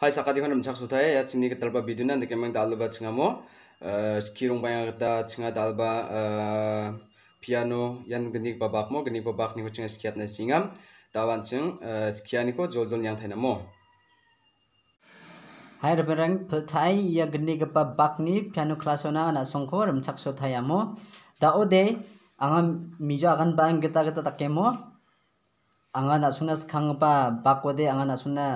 hai sakati khanam chak su ya chini ke talpa video nan de kemang dalba chinga mo eh, skirong baya ta chinga dalba eh, piano yan gni babak mo gni babak ni chinga skiat na singam tawan ching eh, skiani ko jol jol yang thaina mo hai reberang thai ya gni ke babak ni piano klasona ona na songko ram chak su thai amo da ode anga bang geta geta takemo angana sunas suna ba bakode angana suna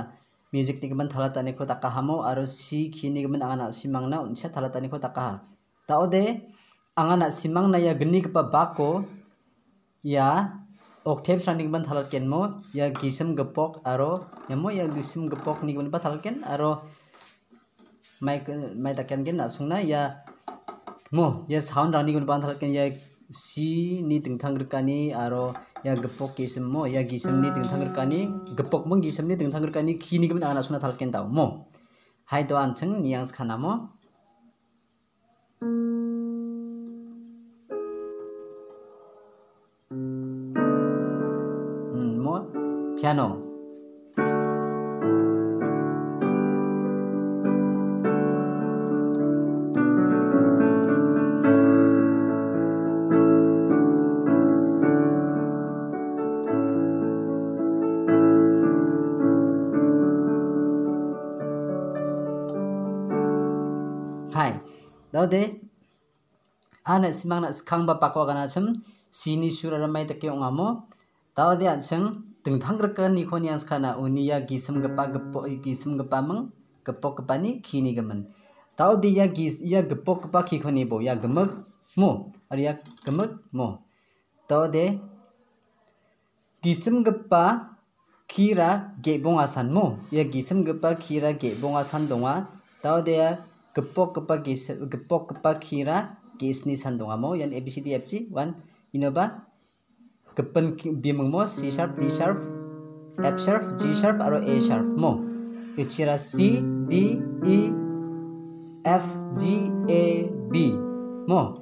music ni kemen thala tani ko takah mau si kini kemen angan si mangna unsa thala tani ko takah tau de angan si mangna ya geni kepa bako ya octave sounding kemen thala ken mau ya gisem gepok aro ya mau ya gisem gepok ni kemen thala ken aro mai mai takian ken asung ya mau ya sound rani kemen thala ken ya si ni tingtang rekani aro 야 gepok gisem mo ya gisem ni deng tangger kani gepok mong gisem ni deng tangger kani kini gemen ana suna talken dau mo hai do an cheng niang skana mo 음, 뭐 피아노 hai đó thế anh ấy mang là khang ba bạc qua sum sini sura là mấy cái ông amo đó thế anh sung từng thang rất cần nikon yang skana unia gisem gapa gapo gisem gapa mang gapo gapa ni kini gaman đó thế ya gis ya gapo gapa kiko ni bo ya gamak mo ari ya gamak mo đó thế gisem ra kira bông asan mo ya gisem ra kira bông asan đông donga đó thế gepok kepak kis gepok kepa kira kisni sandonga mo yan A B C D F G one inoba gepen bimeng mo C sharp D sharp F sharp G sharp aro A sharp mo ichira C D E F G A B mo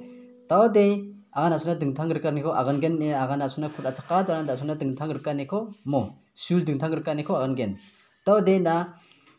tau dei agan asuna deng rekan niko agan gen eh, agan asuna khura chaka dan asuna deng rekan niko mo sul deng rekan niko agan gen tau dei na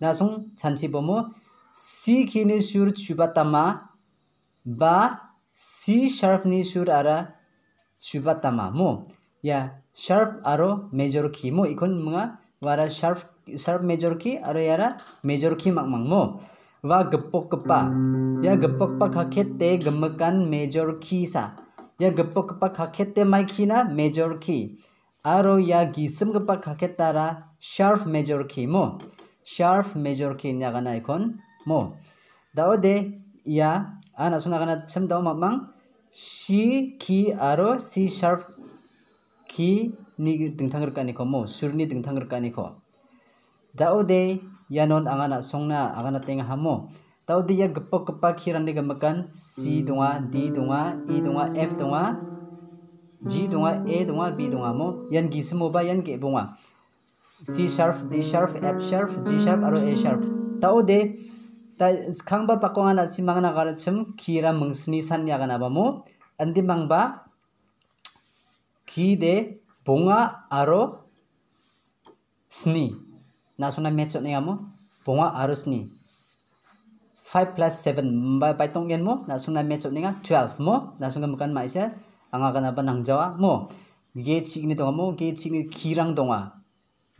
nasung chansi bomo si kini sur chubatama ba si sharp ni sur ara chubatama mo ya sharp aro major key mo ikon mga wara sharp sharp major key aro yara major key mang mo wa gepok kepa ya gepok pa te gemekan major key sa ya gepok kepa kakete mai kina major key aro ya gisem kepa tara sharp major key mo sharp measure ke nya gana ikon mo dao de ya ana suna gana cham dao mamang si ki aro C sharp key ni dingthang rka ni ko mo surni dingthang rka ni ko dao de yanon angana songna angana teng hamo dao de ya gpa gpa khiran de gamakan si dunga d dunga e dunga f dunga g dunga a dunga b dunga mo yan gismo ba yan ke bunga C sharp, D sharp, F sharp, G sharp, aro A sharp. Ta ode, ta kangba pakongan at si mga nakaracham kira mangsnisan niya kanaba mo. Andi mangba, ki de bunga aro sni. Nasuna mechot niya mo, bunga aro sni. 5 plus 7 by python gen mo nasung na match ninga 12 mo nasung kam kan maisa anga kana ban hangjawa mo ge chigni donga mo ge chigni kirang donga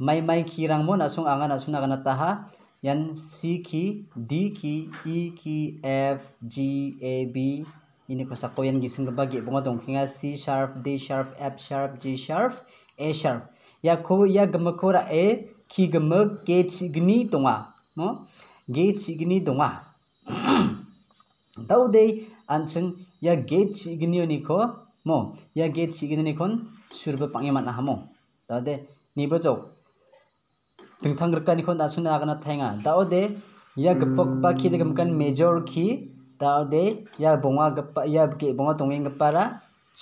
mai mai kirang mo nasung anga nasung nakana taha yan C key, D key, E key, F, G, A, B ini kosako yan gising kebagi bunga dong kinga C sharp, D sharp, F sharp, G sharp, A sharp ya ko ya gemakora A ki gemak G gni tonga mo G gni tonga tau dei anseng ya G gni ni ko mo ya G gni ni kon surba pangiman hamo tau de ni bojok दुखा रखनी खुद आसू आगना थेगा दाओ दे गप्पा खी देख मेजर खी दाओ दे बोआ गप्पा बोआ तुंग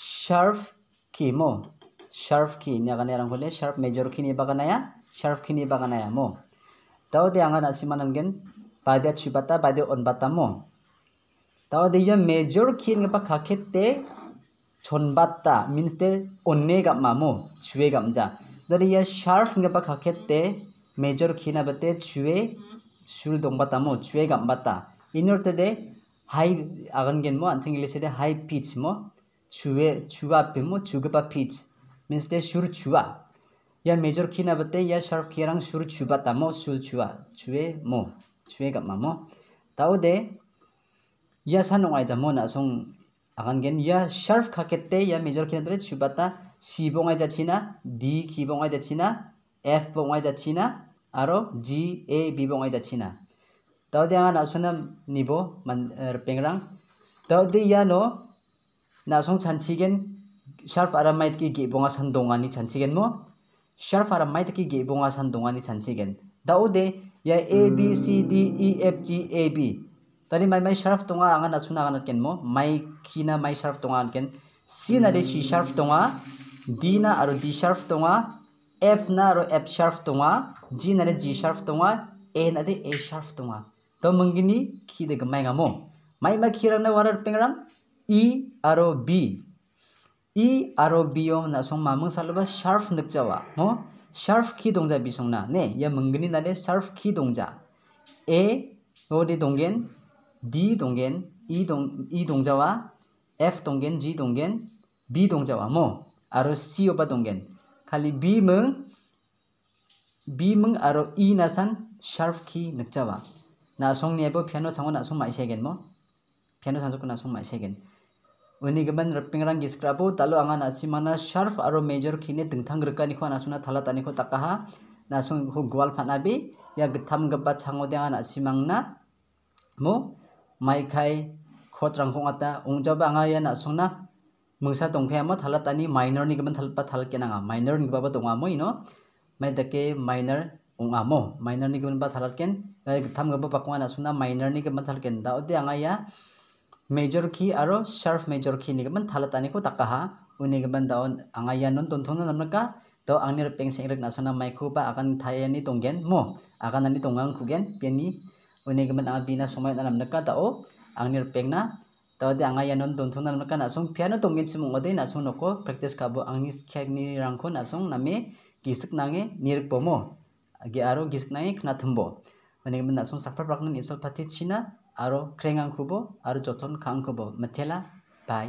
शर्फ खी मो शर्फ खी आगान खुले शर्फ मेजर खी बगाना शर्फ खी बगाना मो दाओ दे आगान आसी मानगन बदे छुपाता बदे अनबाता मो दाओ दे मेजर खी खाखे छनबाता मीनस दे अन्ने गमा मो छुए गमजा दर यह शार्फ खाखे major khina bate chue shul dong bata mo chue gam bata inor te de high agan gen mo an sing english de high pitch mo chue chua pe mo chuga pa pitch means de shur chua ya major khina bate ya sharp khirang shur chu bata mo shul chua chue mo chue gam mo tao de ya san ngai ja mo na song agan gen ya sharp khakete ya major khina bate chu bata si bongai ja china di ki bongai ja china f bongai ja aro ji e b আরও জি এ বিবং আই য a চ ্ ছ ি e n g া ও a ে আ ঙ a নাসোনা নিব মান n g ং র াং তাও দ e ইয়ানো নাসং a া ন ছ ি গ ে ন শার্প আ র a মাইত কি গ i বঙা সান দোঙানি ছ া ন ছ ি a ে ন মো শার্প আরা মাইত কি a ে বঙা g া ন দ ো ঙ a ন ি ছানছিগেন তাও দে ইয়া A B C D E F G A B ত া হ a ে মাই ম া a শ া র a প ত ো ঙ n আ a া নাসোনা আঙা ন া ত a ে k ম n মাই খিনা মাই শার্প ত ো t া আনকেন সি না দে সি শার্প তোঙা ডি a া আর ড s h a r ্ tonga F na ro F sharp tunga, g na re g sharp tunga, a na de a sharp tonga to mangini khi de gmai ngamo mai ma khirang na warar pengram e aro b e aro b om na song ma mang salba sharp nuk jawa mo sharp khi dongja bisong na ne ya mangini na de sharp khi dongja a no de donggen d donggen e dong e dongjawa f donggen g donggen b dongjawa mo aro c oba donggen খালি বি মং বি মং আৰু ই না চান শ্বাৰ্ফ খি নাকচাবা নাচং নিয়াব ফেন চাঙো নাচং মাইছেগেন ম ফেন চাঞ্চকো নাচং মাইছেগেন উনি গমান ৰপিংৰাং গিচক্ৰাবো তালু আঙা নাচিমানা শ্বাৰ্ফ আৰু মেজৰ খিনে দংথাং ৰকানিখো নাচুনা থালা তানিখো তাকাহা নাচং গোৱাল ফানাবি ইয়াক গথাম গব্বা চাঙো দে আঙা নাচিমাংনা ম মাইখাই খত্ৰাংখং আটা উংজাবা আঙা ইয়া নাচং না mungsa tongkhe ma thala tani minor ni gaman thalpa thal ke nanga minor ni baba tonga mo ino mai dake minor unga mo minor ni gaman ba thalal ken tham gaba pakwa na suna minor ni gaman thal ken da ode anh ấy major khi aro sharp major key ni gaman thala tani ko takaha uni gaman da anga ya non ton thona namnaka to angni peng sing rek na suna mai khu ba akan thaya ni gen mo akan gen ani tongang khugen peni uni gaman abina somai namnaka da o angni peng na তাহলে আঙাই এন দনথনা নাসং ফিয়ানো তঙ্গেন সিমুং অদে নাসং নক প্র্যাকটিস কাবো আংনি খ্যাকনি রংখ নাসং নামে গিসক নাঙে নিরক পমো আগে আরো গিসক নাঙে খনা মানে নাসং সাফার প্রাকনা ইসল ফাতি ছিনা আরো ক্রেঙ্গাং খুব আরো যথন খাং খুব মাথেলা বাই